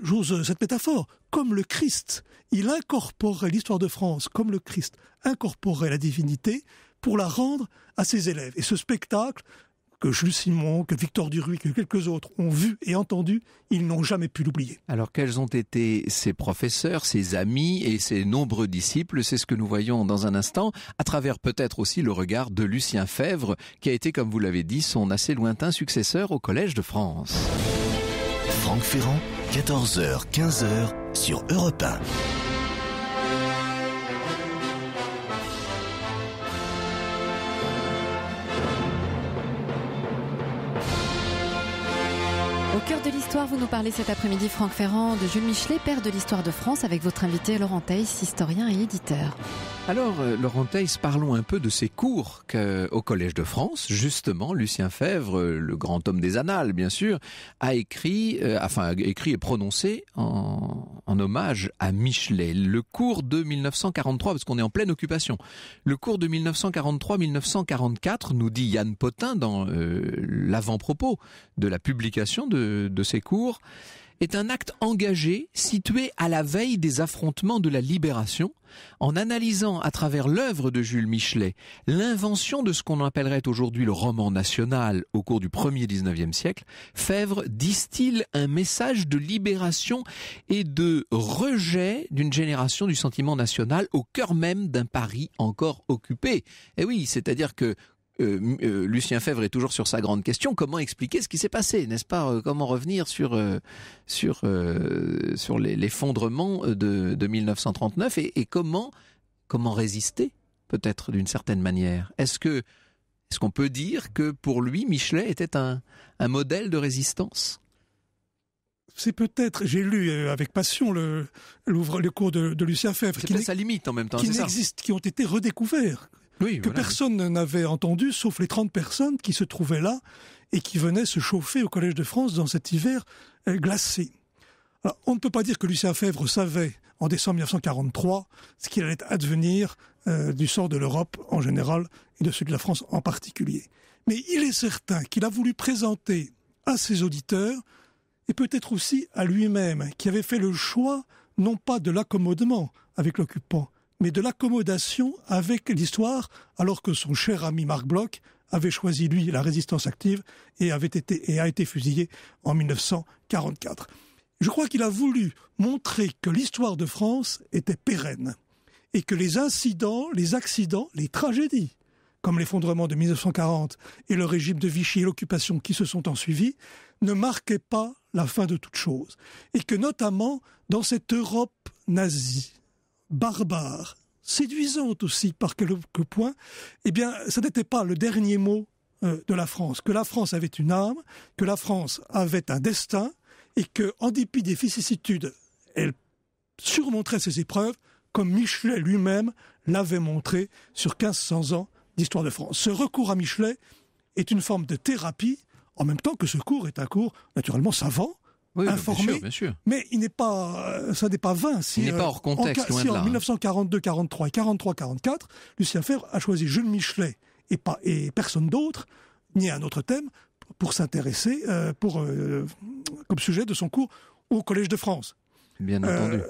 j'ose euh, cette métaphore, comme le Christ. Il incorporait l'histoire de France, comme le Christ incorporait la divinité pour la rendre à ses élèves. Et ce spectacle, que Jules Simon, que Victor Duruy, que quelques autres ont vu et entendu, ils n'ont jamais pu l'oublier. Alors quels ont été ses professeurs, ses amis et ses nombreux disciples C'est ce que nous voyons dans un instant, à travers peut-être aussi le regard de Lucien Fèvre, qui a été, comme vous l'avez dit, son assez lointain successeur au Collège de France. Franck Ferrand 14h, 15h sur Europe 1. de l'histoire, vous nous parlez cet après-midi, Franck Ferrand, de Jules Michelet, père de l'histoire de France, avec votre invité Laurent Theis, historien et éditeur. Alors, euh, Laurent Theis, parlons un peu de ces cours qu'au Collège de France, justement, Lucien Fèvre, euh, le grand homme des annales, bien sûr, a écrit, euh, enfin, écrit et prononcé en, en, hommage à Michelet. Le cours de 1943, parce qu'on est en pleine occupation, le cours de 1943-1944, nous dit Yann Potin dans euh, l'avant-propos de la publication de ces cours, est un acte engagé situé à la veille des affrontements de la libération, en analysant à travers l'œuvre de Jules Michelet l'invention de ce qu'on appellerait aujourd'hui le roman national au cours du premier er 19e siècle, Fèvre distille un message de libération et de rejet d'une génération du sentiment national au cœur même d'un Paris encore occupé. Et eh oui, c'est-à-dire que euh, euh, Lucien Fèvre est toujours sur sa grande question comment expliquer ce qui s'est passé, n'est-ce pas euh, Comment revenir sur sur sur l'effondrement de, de, 1939 et, comment comment résister peut-être d'une certaine manière Est-ce que est-ce qu'on peut dire que pour lui Michelet était un un modèle de résistance c'est peut-être, j'ai lu avec passion le, le cours de, Lucien Fèvre. C'est sa limite en même temps, qui, ça. qui ont été redécouverts que personne n'avait entendu, sauf les 30 personnes qui se trouvaient là et qui venaient se chauffer au Collège de France dans cet hiver euh, glacé. on ne peut pas dire que Lucien Fèvre savait en décembre 1943 ce qu'il allait advenir euh, du sort de l'Europe en général et de celui de la France en particulier. Mais il est certain qu'il a voulu présenter à ses auditeurs et peut-être aussi à lui-même, qui avait fait le choix non pas de l'accommodement avec l'occupant, mais de l'accommodation avec l'histoire, alors que son cher ami Marc Bloch avait choisi, lui, la résistance active et, avait été, et a été fusillé en 1944. Je crois qu'il a voulu montrer que l'histoire de France était pérenne et que les incidents, les accidents, les tragédies, comme l'effondrement de 1940 et le régime de Vichy et l'occupation qui se sont ensuivis, ne marquaient pas la fin de toute chose. Et que notamment dans cette Europe nazie, barbare, séduisante aussi par quelques points, eh bien, ce n'était pas le dernier mot euh, de la France, que la France avait une âme, que la France avait un destin, et que, en dépit des vicissitudes, elle surmonterait ses épreuves, comme Michelet lui-même l'avait montré sur 1500 ans d'histoire de France. Ce recours à Michelet est une forme de thérapie, en même temps que ce cours est un cours naturellement savant, bah, informé. Bien sûr, Mais il n'est pas, euh, ça n'est pas vain. Si, il n'est euh, pas hors contexte, en, 1942, 43 hein. et 43, 44, Lucien Ferre a choisi Jules Michelet et pas et personne d'autre, ni un autre thème, pour s'intéresser euh, pour comme sujet de son cours au Collège de France. Bien entendu.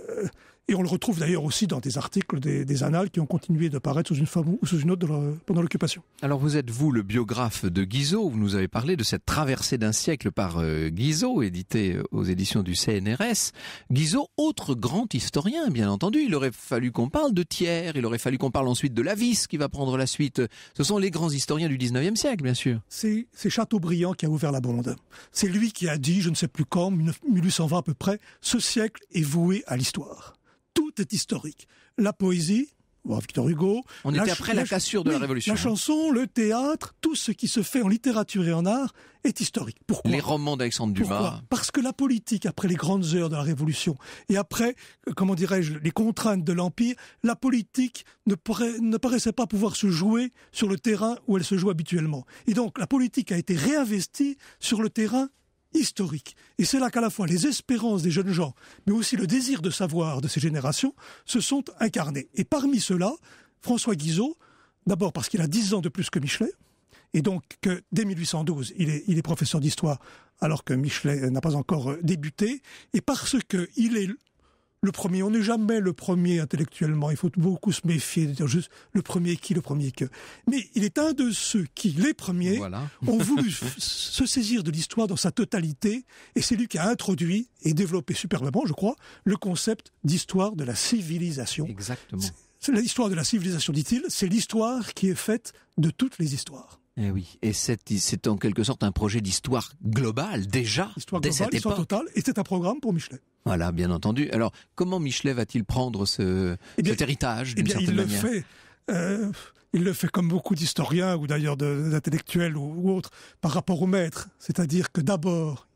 Et on le retrouve d'ailleurs aussi dans des articles, des, des, annales qui ont continué de paraître sous une forme ou sous une autre pendant l'occupation. Alors vous êtes, vous, le biographe de Guizot. Vous nous avez parlé de cette traversée d'un siècle par euh, Guizot, édité euh, aux éditions du CNRS. Guizot, autre grand historien, bien entendu. Il aurait fallu qu'on parle de Thiers, il aurait fallu qu'on parle ensuite de Lavis qui va prendre la suite. Ce sont les grands historiens du 19e siècle, bien sûr. C'est Chateaubriand qui a ouvert la bande. C'est lui qui a dit, je ne sais plus quand, 1820 à peu près, ce siècle est voué à l'histoire tout est historique. La poésie, Victor Hugo. On était après la cassure de la Révolution. La chanson, le théâtre, tout ce qui se fait en littérature et en art est historique. Pourquoi Les romans d'Alexandre Dumas. Parce que la politique, après les grandes heures de la Révolution et après, euh, comment dirais-je, les contraintes de l'Empire, la politique ne, ne paraissait pas pouvoir se jouer sur le terrain où elle se joue habituellement. Et donc, la politique a été réinvestie sur le terrain historique. Et c'est là qu'à la fois les espérances des jeunes gens, mais aussi le désir de savoir de ces générations, se sont incarnés Et parmi ceux-là, François Guizot, d'abord parce qu'il a 10 ans de plus que Michelet, et donc que dès 1812, il est, il est professeur d'histoire alors que Michelet n'a pas encore euh, débuté, et parce qu'il est le premier. On n'est jamais le premier intellectuellement. Il faut beaucoup se méfier de dire juste le premier qui, le premier que. Mais il est un de ceux qui, les premiers, ont voulu se saisir de l'histoire dans sa totalité. Et c'est lui qui a introduit et développé superbement, je crois, le concept d'histoire de la civilisation. Exactement. C'est l'histoire de la civilisation, dit-il. C'est l'histoire qui est faite de toutes les histoires. Eh oui, et c'est en quelque sorte un projet d'histoire globale déjà. Histoire cette histoire totale, et c'est un programme pour Michelet. Voilà, bien entendu. Alors, comment Michelet va-t-il prendre ce, eh cet héritage eh d'une eh certaine il le fait. Euh, il le fait comme beaucoup d'historiens ou d'ailleurs d'intellectuels ou, autres par rapport au maître. C'est-à-dire que d'abord,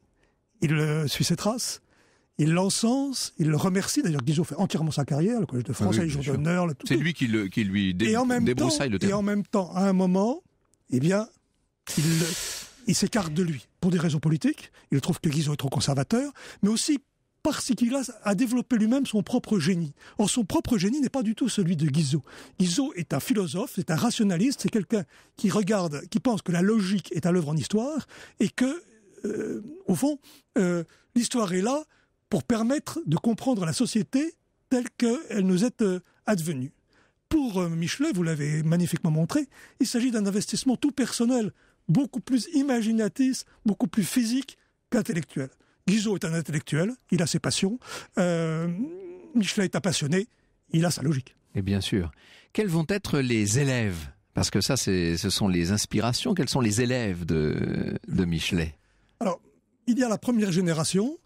il euh, suit ses traces, il l'encense, il le remercie. D'ailleurs, Guizot fait entièrement sa carrière, le Collège de France, les jours d'honneur. C'est lui qui, qui lui même débroussaille temps, le Et en même temps, à un moment, eh bien, il, il s'écarte de lui pour des raisons politiques. Il trouve que Guizot est trop conservateur, mais aussi parce qu'il a, développé lui-même son propre génie. Or, son propre génie n'est pas du tout celui de Guizot. Guizot est un philosophe, c'est un rationaliste, c'est quelqu'un qui regarde, qui pense que la logique est à l'œuvre en histoire et que, euh, au fond, euh, l'histoire est là pour permettre de comprendre la société telle qu'elle nous est euh, advenue. Pour Michelet, vous l'avez magnifiquement montré, il s'agit d'un investissement tout personnel, beaucoup plus imaginatif, beaucoup plus physique qu'intellectuel. Guizot est un intellectuel, il a ses passions. Euh, Michelet est un passionné, il a sa logique. Et bien sûr. Quels vont être les élèves Parce que ça, ce sont les inspirations. Quels sont les élèves de, de Michelet Alors, il y a la première génération,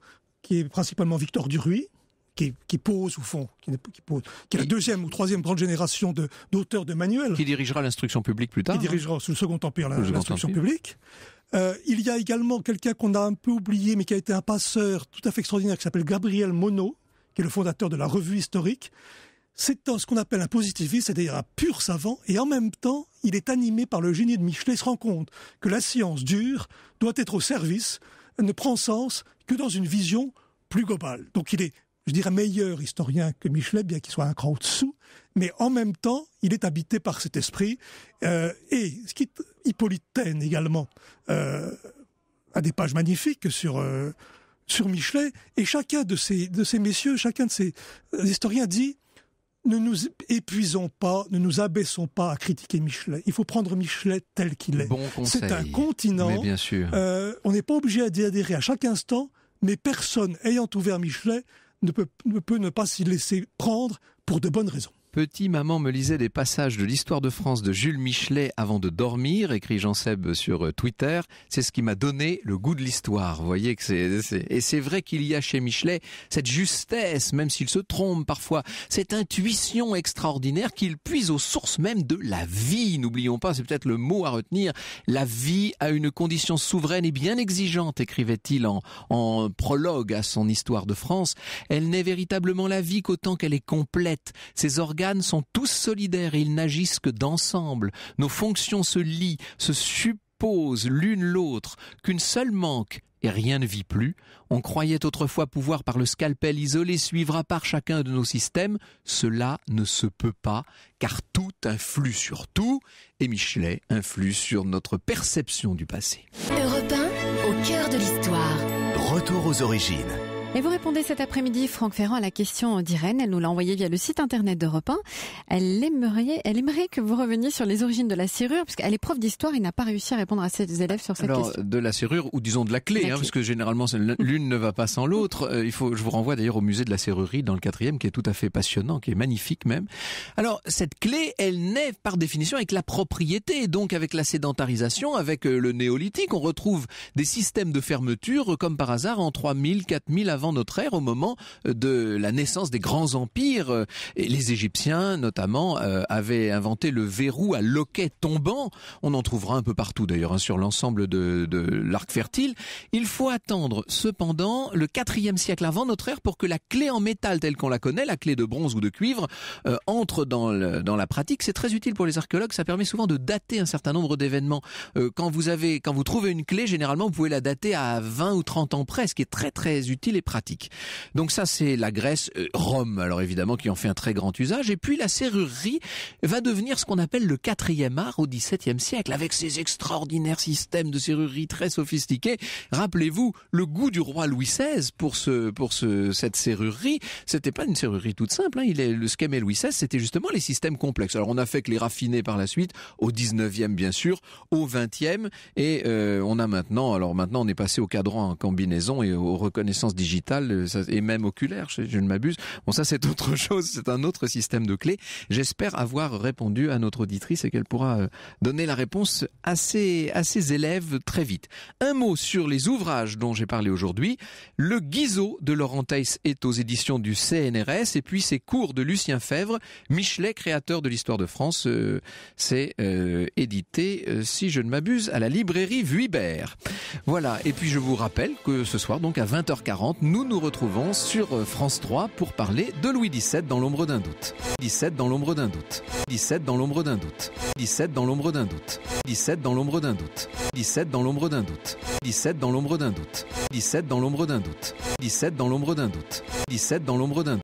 qui est principalement Victor Duruy, qui, pose au fond, qui, qui, pose, est la deuxième ou troisième grande génération d'auteurs de, manuels. Qui dirigera l'instruction publique plus tard. Qui hein. dirigera sous le Second Empire l'instruction publique. Euh, il y a également quelqu'un qu'on a un peu oublié, mais qui a été un passeur tout à fait extraordinaire, qui s'appelle Gabriel Monod, qui est le fondateur de la revue historique. C'est ce qu'on appelle un positiviste, c'est-à-dire un pur savant, et en même temps, il est animé par le génie de Michelet, se rend compte que la science dure doit être au service, ne prend sens que dans une vision plus globale. Donc il est je dirais, meilleur historien que Michelet, bien qu'il soit un cran au-dessous, mais en même temps, il est habité par cet esprit. Euh, et ce qui est également euh, a des pages magnifiques sur euh, sur Michelet, et chacun de ces de ces messieurs, chacun de ces historiens dit ne nous épuisons pas, ne nous abaissons pas à critiquer Michelet. Il faut prendre Michelet tel qu'il est. C'est un continent. on n'est pas obligé d'y adhérer à chaque instant, mais personne ayant ouvert Michelet ne peut, ne peut ne pas s'y laisser prendre pour de bonnes raisons. Petit, maman me lisait des passages de l'histoire de France de Jules Michelet avant de dormir, écrit Jean Seb sur euh, Twitter. C'est ce qui m'a donné le goût de l'histoire. voyez que c'est, et c'est vrai qu'il y a chez Michelet cette justesse, même s'il se trompe parfois, cette intuition extraordinaire qu'il puise aux sources même de la vie. N'oublions pas, c'est peut-être le mot à retenir. La vie a une condition souveraine et bien exigeante, écrivait-il en, en prologue à son histoire de France. Elle n'est véritablement la vie qu'autant qu'elle est complète. Ses sont tous solidaires et ils n'agissent que d'ensemble. Nos fonctions se lient, se supposent l'une l'autre, qu'une seule manque et rien ne vit plus. On croyait autrefois pouvoir par le scalpel isolé suivre à part chacun de nos systèmes. Cela ne se peut pas, car tout influe sur tout, et Michelet influe sur notre perception du passé. Europe au cœur de l'histoire. Retour aux origines. Et vous répondez cet après-midi, Franck Ferrand, à la question d'Irène. Elle nous l'a envoyée via le site internet d'Europe 1. Elle aimerait, elle aimerait que vous reveniez sur les origines de la serrure, puisqu'elle est prof d'histoire et n'a pas réussi à répondre à ses élèves sur cette Alors, De la serrure, ou disons de la clé, hein, parce que généralement l'une ne va pas sans l'autre. Mm. Euh, il faut, je vous renvoie d'ailleurs au musée de la serrurerie dans le quatrième, qui est tout à fait passionnant, qui est magnifique même. Alors, cette clé, elle naît par définition avec la propriété, donc avec la sédentarisation, avec euh, le néolithique. On retrouve des systèmes de fermeture, euh, comme par hasard, en 3000, 4000 avant notre ère, au moment euh, de la naissance des grands empires. Euh, et les Égyptiens, notamment, euh, avaient inventé le verrou à loquet tombant. On en trouvera un peu partout, d'ailleurs, hein, sur l'ensemble de, l'arc fertile. Il faut attendre, cependant, le 4e siècle avant notre ère pour que la clé en métal telle qu'on la connaît, la clé de bronze ou de cuivre, entre dans, le, dans la pratique. C'est très utile pour les archéologues. Ça permet souvent de dater un certain nombre d'événements. quand vous avez, quand vous trouvez une clé, généralement, vous pouvez la dater à 20 ou 30 ans près, ce qui est très très utile et pratique. Donc ça, c'est la Grèce, euh, Rome, alors évidemment, qui en fait un très grand usage. Et puis la serrurerie va devenir ce qu'on appelle le quatrième art au XVIIe siècle, avec ses extraordinaires systèmes de serrurerie très sophistiqués. Rappelez-vous le goût du roi Louis XVI pour ce pour ce cette serrurerie. C'était pas une serrurerie toute simple. Hein. Il est le schéma Louis XVI, c'était justement les systèmes complexes. Alors on a fait que les raffiner par la suite au XIXe bien sûr, au XXe. et euh, on a maintenant. Alors maintenant on est passé au cadran en combinaison et aux reconnaissances digitales euh, et même oculaire, je, ne m'abuse. Bon, ça c'est autre chose, c'est un autre système de clés. J'espère avoir répondu à notre auditrice et qu'elle pourra euh, donner la réponse à ses, à élèves très vite. Un mot sur les ouvrages dont j'ai parlé aujourd'hui. Le Guizot de Laurent Theiss est aux éditions du CNRS et puis ses cours de Lucien Fèvre, Michelet, créateur de l'histoire de France, s'est euh, c'est édité, si je ne m'abuse, à la librairie Vuibert. Voilà, et puis je vous rappelle que ce soir, donc à 20h40, nous nous retrouvons sur France 3 pour parler de Louis XVII dans l'ombre d'un doute. 17 dans l'ombre d'un doute. 17 dans l'ombre d'un doute. 17 dans l'ombre d'un doute. 17 dans l'ombre d'un doute. 17 dans l'ombre d'un doute. 17 dans l'ombre d'un doute. 17 dans l'ombre d'un doute. 17 dans l'ombre d'un doute. 17 dans l'ombre d'un doute.